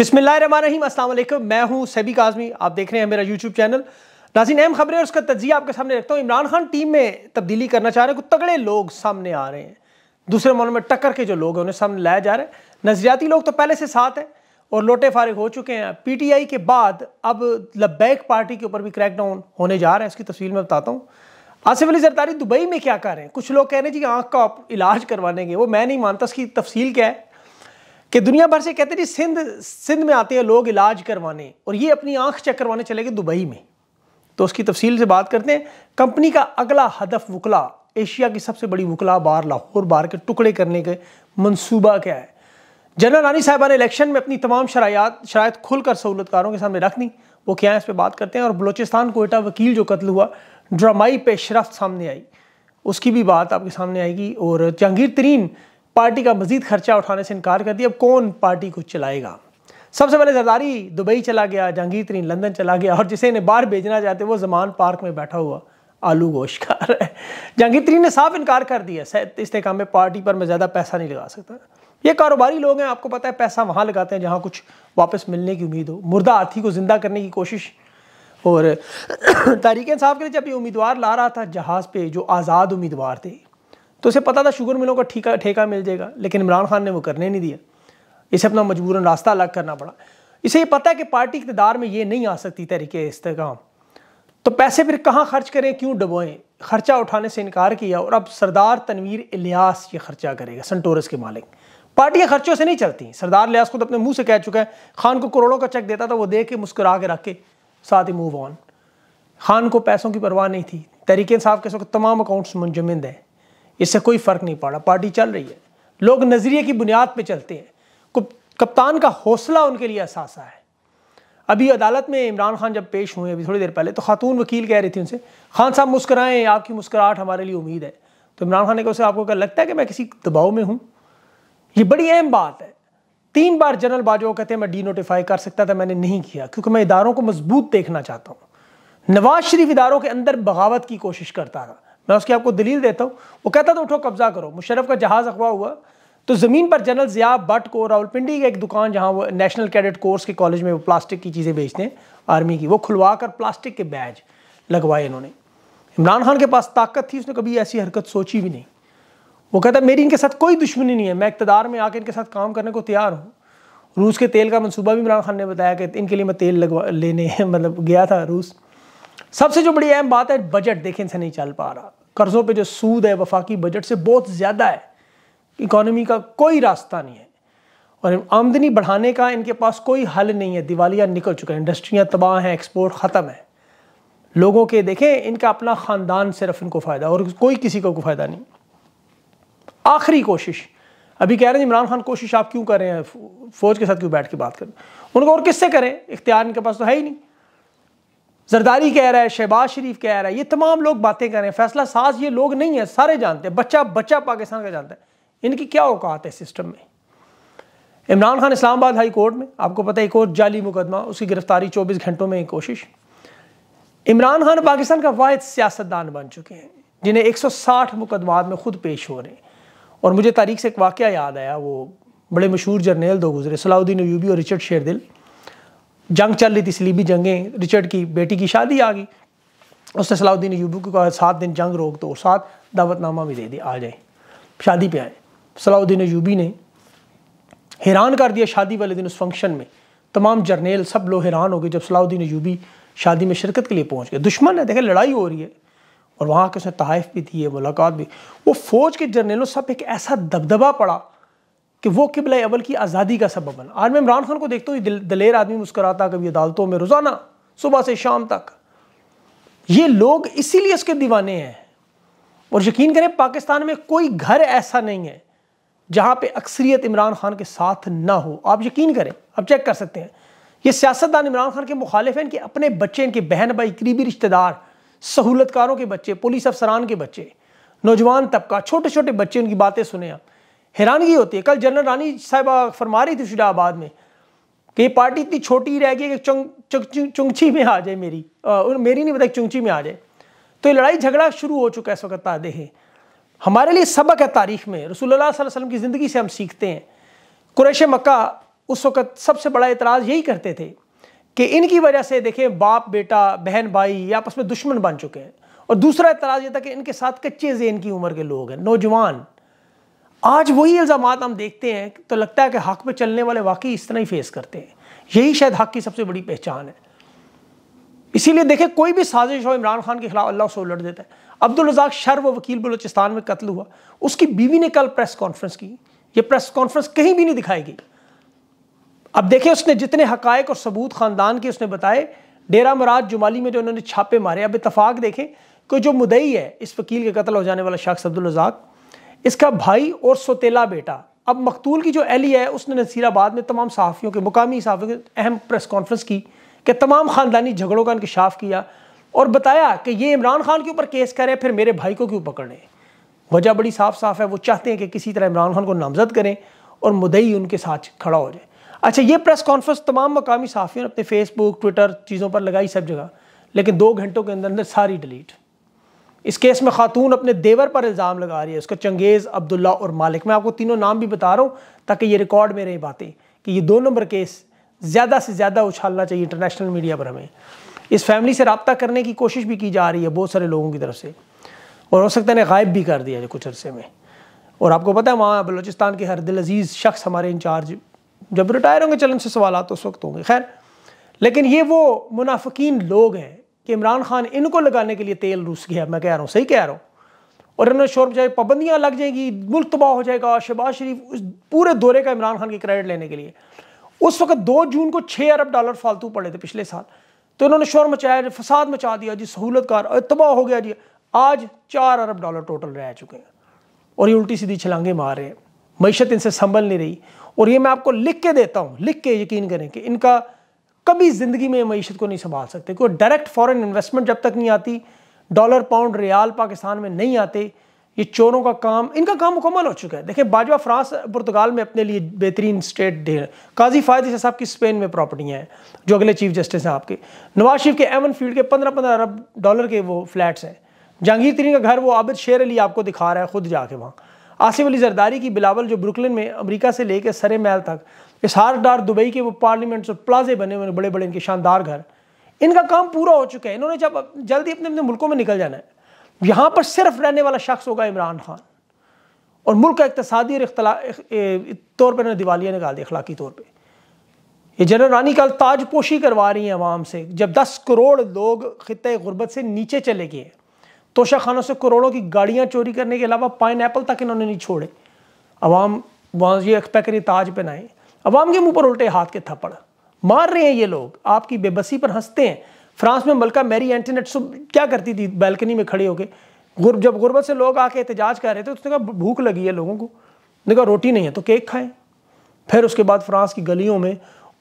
बिस्मिल्लाम असलम मैं हूं सैबी काजमी आप देख रहे हैं मेरा यूट्यूब चैनल नाजिन अहम खबरें और उसका तजिया आपके सामने रखता हूँ इमरान खान टीम में तब्दीली करना चाह रहे हैं कुछ तगड़े लोग सामने आ रहे हैं दूसरे मामलों में टक्कर के जो लोग हैं उन्हें सामने लाया जा रहा है नजरियाती लोग तो पहले से साथ हैं और लोटे फारिग हो चुके हैं आई के बाद अब लबैक पार्टी के ऊपर भी क्रैकडाउन होने जा रहे हैं इसकी तस्वीर में बताता हूँ आसिफ अली जरदारी दुबई में क्या कर रहे हैं कुछ लोग कह रहे हैं जी आँख का इलाज करवाने के वो मैं नहीं मानता उसकी तफसील क्या है कि दुनिया भर से कहते जी सिंध सिंध में आते हैं लोग इलाज करवाने और ये अपनी आंख चेक करवाने चले गए दुबई में तो उसकी तफसील से बात करते हैं कंपनी का अगला हदफ वकला एशिया की सबसे बड़ी वकला बार लाहौर बार के टुकड़े करने के मनसूबा क्या है जनरल रानी साहबा ने इलेक्शन में अपनी तमाम शरायात शरात खुलकर सहूलतकारों के सामने रख दी वो क्या है इस पर बात करते हैं और बलोचिस्तान कोयटा वकील जो कत्ल हुआ ड्रामाई पेशरफ सामने आई उसकी भी बात आपके सामने आएगी और जहांगीर तरीन पार्टी का मजीद खर्चा उठाने से इनकार कर दिया अब कौन पार्टी को चलाएगा सबसे पहले जरदारी दुबई चला गया जहांगीर तरीन लंदन चला गया और जिसे इन्हें बाहर भेजना चाहते वो जमान पार्क में बैठा हुआ आलू गोश का रहा है जहांगीर तरीन ने साफ इनकार कर दिया इस्तेकाम में पार्टी पर मैं ज़्यादा पैसा नहीं लगा सकता ये कारोबारी लोग हैं आपको पता है पैसा वहाँ लगाते हैं जहाँ कुछ वापस मिलने की उम्मीद हो मुर्दा हाथी को ज़िंदा करने की कोशिश और तारीख साहब के लिए जब ये उम्मीदवार ला रहा था जहाज़ पे जो आज़ाद उम्मीदवार थे तो उसे पता था शुगर मिलों का ठीका ठेका मिल जाएगा लेकिन इमरान खान ने वो करने नहीं दिया इसे अपना मजबूरन रास्ता अलग करना पड़ा इसे ये पता है कि पार्टी इकतदार में ये नहीं आ सकती तरीके इसकाम तो पैसे फिर कहाँ खर्च करें क्यों डबोएं खर्चा उठाने से इनकार किया और अब सरदार तनवीर इलियास ये खर्चा करेगा सन्टोरस के मालिक पार्टियाँ खर्चों से नहीं चलती सरदार लियास खुद तो अपने मुँह से कह चुका है खान को करोड़ों का चेक देता था वो दे के मुस्करा के रख के साथ ही मूव ऑन खान को पैसों की परवाह नहीं थी तहरीक इंसाफ के इस तमाम अकाउंट्स मुंजमद हैं इससे कोई फ़र्क नहीं पड़ा पार्टी चल रही है लोग नज़रिए की बुनियाद पर चलते हैं कप्तान का हौसला उनके लिए असासा है अभी अदालत में इमरान खान जब पेश हुए अभी थोड़ी देर पहले तो खातून वकील कह रही थी उनसे खान साहब मुस्कराएं आपकी मुस्कुराहट हमारे लिए उम्मीद है तो इमरान खान ने कहा उसे आपको क्या लगता है कि मैं किसी दबाव में हूँ ये बड़ी अहम बात है तीन बार जनरल बाजवा कहते हैं मैं डी नोटिफाई कर सकता था मैंने नहीं किया क्योंकि मैं इदारों को मजबूत देखना चाहता हूँ नवाज शरीफ इदारों के अंदर बगावत की कोशिश करता था मैं उसकी आपको दलील देता हूँ वो कहता था उठो कब्जा करो मुशरफ का जहाज़ अखवा हुआ तो ज़मीन पर जनरल ज़िया भट्ट को रावलपिंडी की एक दुकान जहाँ वो नेशनल कैडेट कोर्स के कॉलेज में वो प्लास्टिक की चीज़ें बेचते हैं आर्मी की वो खुलवा कर प्लास्टिक के बैज लगवाए इन्होंने इमरान खान के पास ताकत थी उसने कभी ऐसी हरकत सोची भी नहीं वो कहता मेरी इनके साथ कोई दुश्मनी नहीं है मैं इकतदार में आकर इनके साथ काम करने को तैयार हूँ रूस के तेल का मनसूबा भी इमरान खान ने बताया कि इनके लिए मैं तेल लगवा लेने मतलब गया था रूस सबसे जो बड़ी अहम बात है बजट देखें इनसे नहीं चल पा रहा कर्ज़ों पे जो सूद है वफाकी बजट से बहुत ज़्यादा है इकॉनमी का कोई रास्ता नहीं है और आमदनी बढ़ाने का इनके पास कोई हल नहीं है दिवालिया निकल चुका है इंडस्ट्रियाँ तबाह हैं एक्सपोर्ट ख़त्म है लोगों के देखें इनका अपना ख़ानदान सिर्फ इनको फ़ायदा और कोई किसी को फ़ायदा नहीं आखिरी कोशिश अभी कह रहे हैं इमरान खान कोशिश आप क्यों कर रहे हैं फौज के साथ क्यों बैठ के बात करें उनको और किससे करें इख्तियार इनके पास तो है ही नहीं जरदारी कह रहा है शहबाज शरीफ कह रहा है ये तमाम लोग बातें कर रहे हैं फैसला साज ये लोग नहीं है सारे जानते हैं बच्चा बच्चा पाकिस्तान का जानता है इनकी क्या औकात है सिस्टम में इमरान खान इस्लामाबाद हाई कोर्ट में आपको पता है एक और जाली मुकदमा उसकी गिरफ्तारी चौबीस घंटों में कोशिश इमरान खान पाकिस्तान का वाद सियासतदान बन चुके हैं जिन्हें 160 मुकदमात में खुद पेश हो रहे हैं और मुझे तारीख से एक वाक़ याद आया वो बड़े मशहूर जर्नैल दो गुजरे सलाउद्दीन यूबी और रिचर्ड शेरदिल जंग चल रही थी सलीबी जंगें रिचर्ड की बेटी की शादी आ गई उसने सलाउद्दीन यूबी को कहा सात दिन जंग रोक दो तो, साथ दावतनामा भी दे दी आ जाए शादी पे आए सलाउद्दीन यूबी ने हैरान कर दिया शादी वाले दिन उस फंक्शन में तमाम जर्नेल सब लोग हैरान हो गए जब सलाउद्दीन यूबी शादी में शिरकत के लिए पहुँच गए दुश्मन है देखे लड़ाई हो रही है और वहाँ के उसने तहफ़ भी दिए मुलाकात भी वो फ़ौज के जर्नेलों सब एक ऐसा दबदबा पड़ा कि वो किबल अवल की आज़ादी का सबब बना आज मैं इमरान खान को देखता हूँ दलेर आदमी मुस्कराता कभी अदालतों में रोज़ाना सुबह से शाम तक ये लोग इसीलिए उसके दीवाने हैं और यकीन करें पाकिस्तान में कोई घर ऐसा नहीं है जहाँ पर अक्सरियत इमरान खान के साथ ना हो आप यकीन करें आप चेक कर सकते हैं ये सियासतदान इमरान खान के मुखालिफ हैं इनके अपने बच्चे इनके बहन भाई करीबी रिश्तेदार सहूलतकारों के बच्चे पुलिस अफसरान के बच्चे नौजवान तबका छोटे छोटे बच्चे उनकी बातें सुने आप हैरानगी होती है कल जनरल रानी साहब फरमा रही थी शुजाबाद में कि ये पार्टी इतनी छोटी रह गई कि चुंगची चुंग, में आ जाए मेरी आ, मेरी नहीं पता चुंगची में आ जाए तो ये लड़ाई झगड़ा शुरू हो चुका है इस वक्त है हमारे लिए सबक है तारीख में रसूलुल्लाह सल्लल्लाहु अलैहि वसल्लम की ज़िंदगी से हम सीखते हैं कुरेश मक्का उस वक़्त सबसे बड़ा एतराज़ यही करते थे कि इनकी वजह से देखें बाप बेटा बहन भाई या आपस में दुश्मन बन चुके हैं और दूसरा एतराज़ ये था कि इनके साथ कच्चे जेन की उम्र के लोग हैं नौजवान आज वही इल्ज़ाम हम देखते हैं तो लगता है कि हक पे चलने वाले वाकई इस तरह ही फेस करते हैं यही शायद हक की सबसे बड़ी पहचान है इसीलिए देखें कोई भी साजिश हो इमरान खान के खिलाफ अल्लाह से उलट देता है अब्दुल रजाक शर व वकील बलोचिस्तान में कत्ल हुआ उसकी बीवी ने कल प्रेस कॉन्फ्रेंस की यह प्रेस कॉन्फ्रेंस कहीं भी नहीं दिखाई गई अब देखें उसने जितने हकायक और सबूत ख़ानदान के उसने बताए डेरा मराज जुमाली में जो उन्होंने छापे मारे अब इतफाक देखें कि जो मुदई है इस वकील के कत्ल हो जाने वाला शख्स अब्दुल रजाक इसका भाई और सोतेला बेटा अब मकतूल की जो एहली है उसने नसीराबाद में तमाम सहाफ़ियों के मुकामी सहाफ़ियों के अहम प्रेस कॉन्फ्रेंस की कि तमाम ख़ानदानी झगड़ों का इंकशाफ किया और बताया कि ये इमरान खान के ऊपर केस करें फिर मेरे भाई को क्यों पकड़ें वजह बड़ी साफ साफ है वो चाहते हैं कि किसी तरह इमरान खान को नामजद करें और मुदई उनके साथ खड़ा हो जाए अच्छा ये प्रेस कॉन्फ्रेंस तमाम मकामी सहाफ़ियों ने अपने फेसबुक ट्विटर चीज़ों पर लगाई सब जगह लेकिन दो घंटों के अंदर अंदर सारी डिलीट इस केस में खातून अपने देवर पर इल्ज़ाम लगा रही है उसका चंगेज़ अब्दुल्ला और मालिक मैं आपको तीनों नाम भी बता रहा हूँ ताकि ये रिकॉर्ड में रही बातें कि ये दो नंबर केस ज़्यादा से ज़्यादा उछालना चाहिए इंटरनेशनल मीडिया पर हमें इस फैमिली से रबता करने की कोशिश भी की जा रही है बहुत सारे लोगों की तरफ से और हो सकता है गायब भी कर दिया कुछ अरसे में और आपको पता है वहाँ बलोचिस्तान के हर दिल अजीज़ शख्स हमारे इंचार्ज जब रिटायर होंगे चलन से सवाल तो उस वक्त होंगे खैर लेकिन ये वो मुनाफिक लोग हैं कि इमरान खान इनको लगाने के लिए तेल रूस गया मैं कह रहा हूँ सही कह रहा हूँ और इन्होंने शोर मचाए पाबंदियाँ लग जाएंगी मुल्क तबाह हो जाएगा शहबाज शरीफ उस पूरे दौरे का इमरान खान की क्रेडिट लेने के लिए उस वक्त दो जून को छः अरब डॉलर फालतू पड़े थे पिछले साल तो इन्होंने शोर मचाया फसाद मचा दिया जी सहूलत कार तबाह हो गया जी आज चार अरब डॉलर टोटल रह चुके हैं और ये उल्टी सीधी छलांगे मार रहे हैं मीशत इनसे संभल नहीं रही और ये मैं आपको लिख के देता हूँ लिख के यकीन करें कि इनका कभी ज़िंदगी में मीशत को नहीं संभाल सकते कोई डायरेक्ट फॉरेन इन्वेस्टमेंट जब तक नहीं आती डॉलर पाउंड रियाल पाकिस्तान में नहीं आते ये चोरों का काम इनका काम मुकम्मल हो चुका है देखिए बाजवा फ्रांस पुर्तगाल में अपने लिए बेहतरीन स्टेट दे काजी फायदे साहब की स्पेन में प्रॉपर्टियाँ हैं जो अगले चीफ जस्टिस हैं आपके नवाज शरीफ के एमन फील्ड के पंद्रह पंद्रह अरब डॉलर के वो फ्लैट्स हैं जहांगीर तरीन का घर वो आबिद शेर अली आपको दिखा रहा है खुद जाके वहाँ आसिफ अली जरदारी की बिलावल जो ब्रुकलिन में अमरीका से लेकर सरे महल तक इस हार डार दुबई के वो पार्लियामेंट्स और प्लाजे बने हुए बड़े बड़े इनके शानदार घर इनका काम पूरा हो चुका है इन्होंने जब जल्दी अपने अपने मुल्कों में निकल जाना है यहाँ पर सिर्फ रहने वाला शख्स होगा इमरान खान और मुल्क का इकतसादी और तौर पर इन्होंने दिवालिया निकाल दी अखलाकी तौर पर ये जनरल रानी कल ताजपोशी करवा रही हैं आवाम से जब दस करोड़ लोग खत्े गुरबत से नीचे चले गए तोशा खानों से करोड़ों की गाड़ियाँ चोरी करने के अलावा पाइन ऐपल तक इन्होंने नहीं छोड़े आवाम वहाँ ये एक्सपेक्ट ताज पहनाएं अवाम के मुंह पर उल्टे हाथ के थप्पड़ मार रहे हैं ये लोग आपकी बेबसी पर हंसते हैं फ्रांस में मलका मैरी एंटीनेट सुबह क्या करती थी बैल्कनी में खड़े होकर गुर जब गुरबत से लोग आके एहतजाज कर रहे थे उसने कहा भूख लगी है लोगों को उसने कहा रोटी नहीं है तो केक खाएं फिर उसके बाद फ्रांस की गलियों में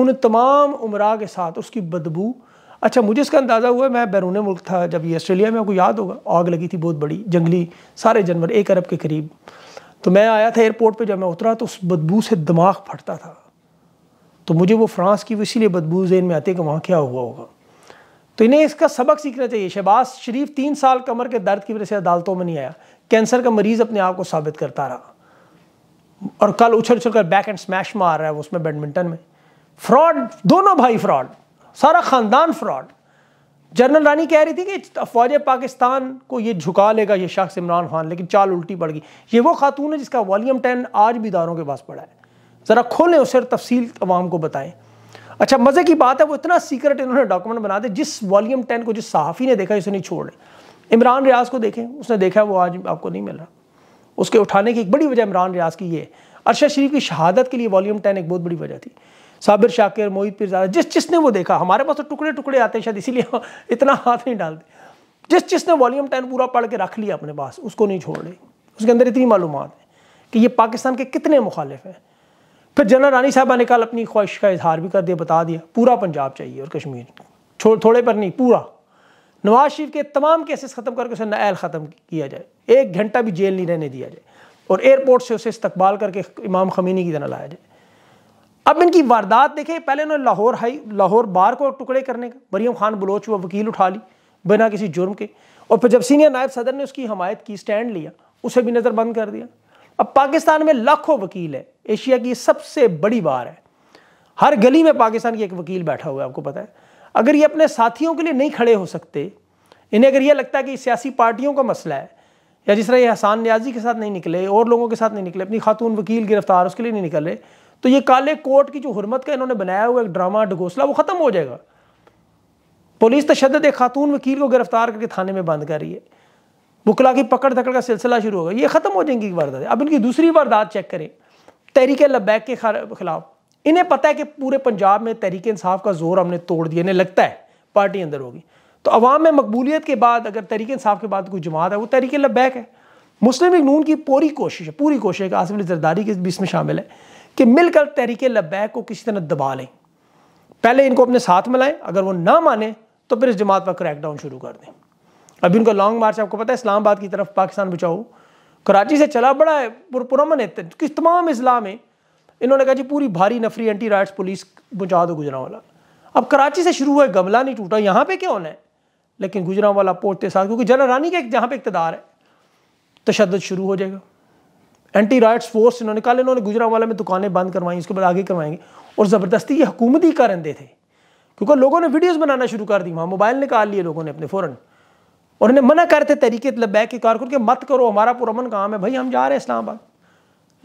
उन तमाम उमरा के साथ उसकी बदबू अच्छा मुझे इसका अंदाज़ा हुआ मैं बैरून मुल्क था जब ये ऑस्ट्रेलिया में आपको याद होगा आग लगी थी बहुत बड़ी जंगली सारे जानवर एक अरब के करीब तो मैं आया था एयरपोर्ट पर जब मैं उतरा तो उस बदबू से दिमाग फटता था तो मुझे वो फ्रांस की वो इसीलिए बदबू जहन में आती है कि वहाँ क्या हुआ होगा तो इन्हें इसका सबक सीखना चाहिए शहबाज शरीफ तीन साल कमर के दर्द की वजह से अदालतों में नहीं आया कैंसर का मरीज अपने आप को साबित करता रहा और कल उछल उछल कर बैक एंड स्मैश मार रहा है वो उसमें बैडमिंटन में फ्रॉड दोनों भाई फ्रॉड सारा ख़ानदान फ्रॉड जनरल रानी कह रही थी कि अफवाज पाकिस्तान को ये झुका लेगा ये शख्स इमरान खान लेकिन चाल उल्टी पड़ गई ये वो खातून है जिसका वॉल्यूम टेन आज भी दारों के पास पड़ा है ज़रा खोलें उसे और तफसील तमाम को बताएं अच्छा मज़े की बात है वो इतना सीक्रेट इन्होंने डॉक्यूमेंट बना दे जिस वॉल्यूम टेन को जिस सहाफ़ी ने देखा उसे नहीं छोड़ इमरान रियाज को देखें उसने देखा वो आज आपको नहीं मिल रहा उसके उठाने की एक बड़ी वजह इमरान रियाज की ये है अरशद शरीफ की शहादत के लिए वॉल्यूम टेन एक बहुत बड़ी वजह थी साबिर शाकिर मोहित पिरजादा जिस जिसने वो देखा हमारे पास तो टुकड़े टुकड़े आते हैं शायद इसीलिए इतना हाथ नहीं डालते जिस जिसने वॉल्यूम टेन पूरा पढ़ के रख लिया अपने पास उसको नहीं छोड़ रही उसके अंदर इतनी मालूम है कि ये पाकिस्तान के कितने मुखालिफ हैं फिर जनरल रानी साहबा ने कल अपनी ख्वाहिश का इजहार भी कर दिया बता दिया पूरा पंजाब चाहिए और कश्मीर छोड़ थोड़े पर नहीं पूरा नवाज शरीफ के तमाम केसेस ख़त्म करके उसे नायल ख़त्म किया जाए एक घंटा भी जेल नहीं रहने दिया जाए और एयरपोर्ट से उसे इस्तकबाल करके इमाम खमीनी की तरह लाया जाए अब इनकी वारदात देखें पहले उन्होंने लाहौर हाई लाहौर बार को टुकड़े करने का मरीम खान बलोच व वकील उठा ली बिना किसी जुर्म के और फिर जब सीनियर नायब सदर ने उसकी हमायत की स्टैंड लिया उसे भी नज़रबंद कर दिया अब पाकिस्तान में लाखों वकील है एशिया की सबसे बड़ी बार है हर गली में पाकिस्तान की एक वकील बैठा हुआ है आपको पता है अगर ये अपने साथियों के लिए नहीं खड़े हो सकते इन्हें अगर ये लगता है कि सियासी पार्टियों का मसला है या जिस तरह ये हसान न्याजी के साथ नहीं निकले और लोगों के साथ नहीं निकले अपनी खातून वकील गिरफ्तार उसके लिए नहीं निकले तो ये काले कोर्ट की जो हरमत का इन्होंने बनाया हुआ एक ड्रामा ढगोसला वो ख़त्म हो जाएगा पुलिस तशद एक खातून वकील को गिरफ्तार करके थाने में बंद कर रही है बुकला की पकड़ धकड़ का सिलसिला शुरू होगा ये ख़त्म हो जाएंगी वारदातें अब इनकी दूसरी वारदात चेक करें तहरीक लबैक के खिलाफ इन्हें पता है कि पूरे पंजाब में तहरीक इंसाफ का जोर हमने तोड़ दिया इन्हें लगता है पार्टी अंदर होगी तो अवाम में मकबूलियत के बाद अगर तहरीक इंसाफ के बाद कोई जमात है वो तहरीक लबैक है मुस्लिम लीग नून की पूरी कोशिश है पूरी कोशिश है कि जरदारी के बीच में शामिल है कि मिलकर तहरीक लबैक को किसी तरह दबा लें पहले इनको अपने साथ में लाएं अगर वो ना माने तो फिर इस जमात पर क्रैकडाउन शुरू कर दें अभी उनका लॉन्ग मार्च आपको पता है इस्लामाबाद की तरफ पाकिस्तान बचाओ कराची से चला बड़ा है पुरमन है तो तमाम इजला में इन्होंने कहा जी पूरी भारी नफरी एंटी राइट्स पुलिस पहुँचा दो गुजरा वाला अब कराची से शुरू हुआ गमला नहीं टूटा यहाँ पर क्या होना है लेकिन गुजरा वाला पोचते साथ क्योंकि जनरल रानी का एक जहाँ पे इकतदार है तशद शुरू हो जाएगा एंटी राइट्स फोर्स इन्होंने कहा इन्होंने गुजरा वाला में दुकानें बंद करवाई उसके बाद आगे करवाएंगे और ज़बरदस्ती ये हुकूमती कारण दे थे क्योंकि लोगों ने वीडियोस बनाना शुरू कर दी वहाँ मोबाइल निकाल लिए लोगों ने अपने फ़ौरन और उन्हें मना करते तरीके लब्बैक के कारकुन के मत करो हमारा पुरमन काम है भाई हम जा रहे हैं इस्लामाबाद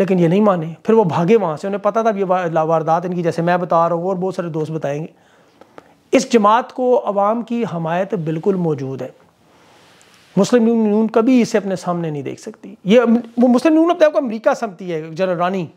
लेकिन ये नहीं माने फिर वो भागे वहाँ से उन्हें पता था ये वारदात इनकी जैसे मैं बता रहा हूँ और बहुत सारे दोस्त बताएंगे इस जमात को अवाम की हमायत बिल्कुल मौजूद है मुस्लिम यून कभी इसे अपने सामने नहीं देख सकती ये वो मुस्लिम यून अपने आपको अमरीका समझती है जनरल रानी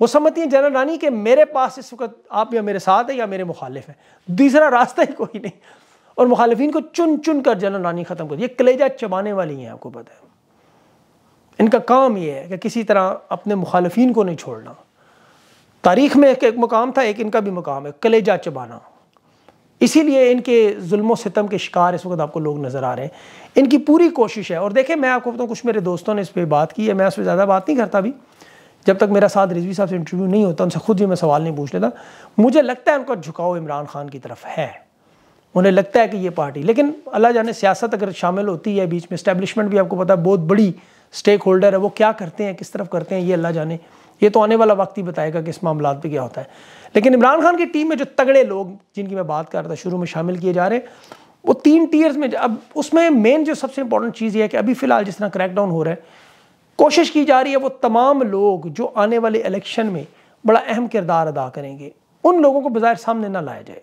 वो समझती हैं जनरल रानी के मेरे पास इस वक्त आप या मेरे साथ है या मेरे मुखालिफ हैं दूसरा रास्ता ही कोई नहीं और मुखालफी को चुन चुन कर जनरल रानी ख़त्म कर ये कलेजा चबाने वाली हैं आपको पता है इनका काम ये है कि किसी तरह अपने मुखालफी को नहीं छोड़ना तारीख में एक एक मुकाम था एक इनका भी मुकाम है कलेजा चबाना इसीलिए इनके जुल्म सितम के शिकार इस वक्त आपको लोग नज़र आ रहे हैं इनकी पूरी कोशिश है और देखें मैं आपको बताऊँ कुछ मेरे दोस्तों ने इस पर बात की है मैं उस पर ज़्यादा बात नहीं करता अभी जब तक मेरा साथ रिजवी साहब से इंटरव्यू नहीं होता उनसे खुद ही मैं सवाल नहीं पूछ लेता मुझे लगता है उनका झुकाव इमरान खान की तरफ है उन्हें लगता है कि ये पार्टी लेकिन अल्लाह जाने सियासत अगर शामिल होती है बीच में इस्टेब्लिशमेंट भी आपको पता है बहुत बड़ी स्टेक होल्डर है वो क्या करते हैं किस तरफ करते हैं ये अल्लाह जाने ये तो आने वाला वक्त ही बताएगा कि इस मामला पर क्या होता है लेकिन इमरान खान की टीम में जो तगड़े लोग जिनकी मैं बात कर रहा था शुरू में शामिल किए जा रहे हैं वो तीन टीयर्स में अब उसमें मेन जो सबसे इंपॉर्टेंट चीज़ ये है कि अभी फ़िलहाल जिस तरह क्रैकडाउन हो रहा है कोशिश की जा रही है वो तमाम लोग जो आने वाले इलेक्शन में बड़ा अहम किरदार अदा करेंगे उन लोगों को बाज़ार सामने ना लाया जाए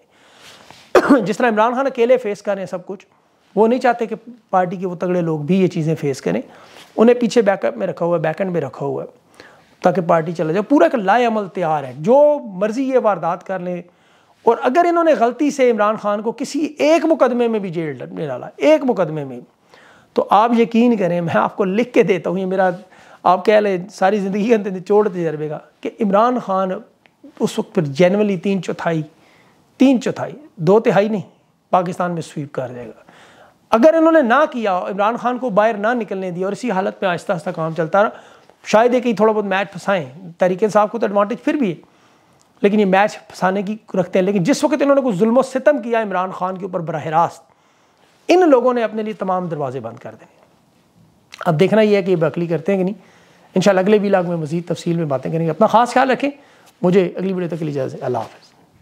जिस तरह इमरान खान अकेले फेस करें सब कुछ वो नहीं चाहते कि पार्टी के वो तगड़े लोग भी ये चीज़ें फेस करें उन्हें पीछे बैकअप में रखा हुआ है बैकएंड में रखा हुआ है ताकि पार्टी चला जाए पूरा एक लाएमल तैयार है जो मर्जी ये वारदात कर लें और अगर इन्होंने गलती से इमरान खान को किसी एक मुकदमे में भी जेल में डाला एक मुकदमे में तो आप यकीन करें मैं आपको लिख के देता हूँ ये मेरा आप कह लें सारी ज़िंदगी का चोट तजर्बे का कि इमरान खान उस वक्त पर जनवली तीन चौथाई तीन चौथाई दो तिहाई नहीं पाकिस्तान में स्वीप कर देगा अगर इन्होंने ना किया इमरान खान को बाहर ना निकलने दिया और इसी हालत में आहिस्ता आहिस्ता काम चलता रहा शायद एक ही थोड़ा बहुत मैच फंसाएं तरीके साहब को तो एडवांटेज फिर भी है लेकिन ये मैच फंसाने की रखते हैं लेकिन जिस वक्त इन्होंने कुछ जुल्म सितम किया इमरान खान के ऊपर बरह रास्त इन लोगों ने अपने लिए तमाम दरवाजे बंद कर देने अब देखना यह है कि ये बकली करते हैं कि नहीं इन अगले भी लाग में मजीद तफसील में बातें करेंगे अपना खास ख्याल रखें मुझे अगली वीडियो तक के लिए इजाज़त अल्लाह हाफ़